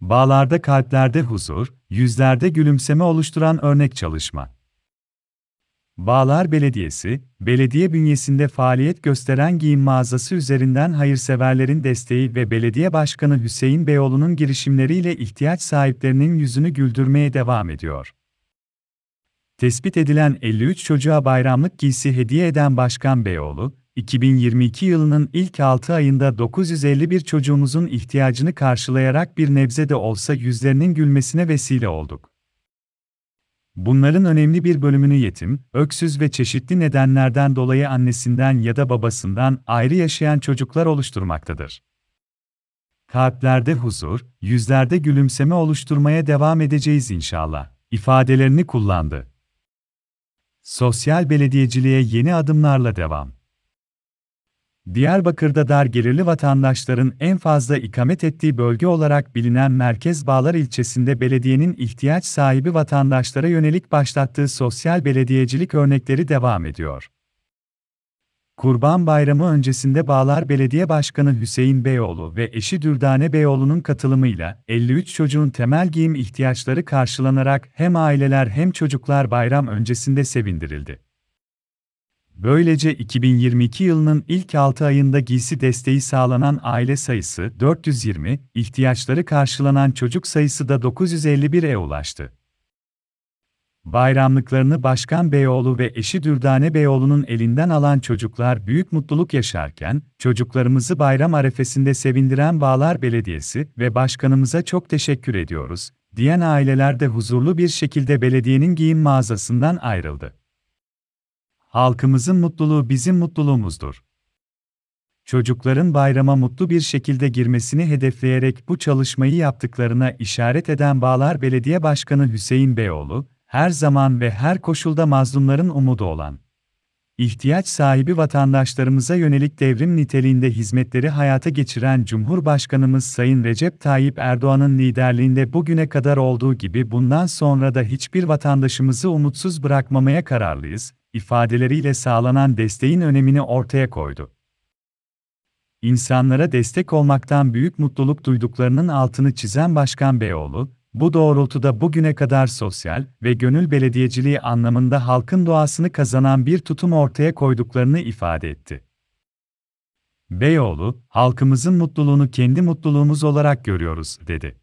Bağlarda kalplerde huzur, yüzlerde gülümseme oluşturan örnek çalışma. Bağlar Belediyesi, belediye bünyesinde faaliyet gösteren giyim mağazası üzerinden hayırseverlerin desteği ve belediye başkanı Hüseyin Beyoğlu'nun girişimleriyle ihtiyaç sahiplerinin yüzünü güldürmeye devam ediyor. Tespit edilen 53 çocuğa bayramlık giysi hediye eden Başkan Beyoğlu, 2022 yılının ilk 6 ayında 951 çocuğumuzun ihtiyacını karşılayarak bir nebze de olsa yüzlerinin gülmesine vesile olduk. Bunların önemli bir bölümünü yetim, öksüz ve çeşitli nedenlerden dolayı annesinden ya da babasından ayrı yaşayan çocuklar oluşturmaktadır. Kalplerde huzur, yüzlerde gülümseme oluşturmaya devam edeceğiz inşallah, ifadelerini kullandı. Sosyal belediyeciliğe yeni adımlarla devam. Diyarbakır'da dar gelirli vatandaşların en fazla ikamet ettiği bölge olarak bilinen Merkez Bağlar ilçesinde belediyenin ihtiyaç sahibi vatandaşlara yönelik başlattığı sosyal belediyecilik örnekleri devam ediyor. Kurban Bayramı öncesinde Bağlar Belediye Başkanı Hüseyin Beyoğlu ve eşi Dürdane Beyoğlu'nun katılımıyla 53 çocuğun temel giyim ihtiyaçları karşılanarak hem aileler hem çocuklar bayram öncesinde sevindirildi. Böylece 2022 yılının ilk 6 ayında giysi desteği sağlanan aile sayısı 420, ihtiyaçları karşılanan çocuk sayısı da 951'e ulaştı. Bayramlıklarını Başkan Beyoğlu ve eşi Dürdane Beyoğlu'nun elinden alan çocuklar büyük mutluluk yaşarken, çocuklarımızı bayram arefesinde sevindiren Bağlar Belediyesi ve başkanımıza çok teşekkür ediyoruz, diyen aileler de huzurlu bir şekilde belediyenin giyim mağazasından ayrıldı. Halkımızın mutluluğu bizim mutluluğumuzdur. Çocukların bayrama mutlu bir şekilde girmesini hedefleyerek bu çalışmayı yaptıklarına işaret eden Bağlar Belediye Başkanı Hüseyin Beyoğlu, her zaman ve her koşulda mazlumların umudu olan ihtiyaç sahibi vatandaşlarımıza yönelik devrim niteliğinde hizmetleri hayata geçiren Cumhurbaşkanımız Sayın Recep Tayyip Erdoğan'ın liderliğinde bugüne kadar olduğu gibi bundan sonra da hiçbir vatandaşımızı umutsuz bırakmamaya kararlıyız, ifadeleriyle sağlanan desteğin önemini ortaya koydu. İnsanlara destek olmaktan büyük mutluluk duyduklarının altını çizen Başkan Beyoğlu, bu doğrultuda bugüne kadar sosyal ve gönül belediyeciliği anlamında halkın doğasını kazanan bir tutum ortaya koyduklarını ifade etti. Beyoğlu, halkımızın mutluluğunu kendi mutluluğumuz olarak görüyoruz, dedi.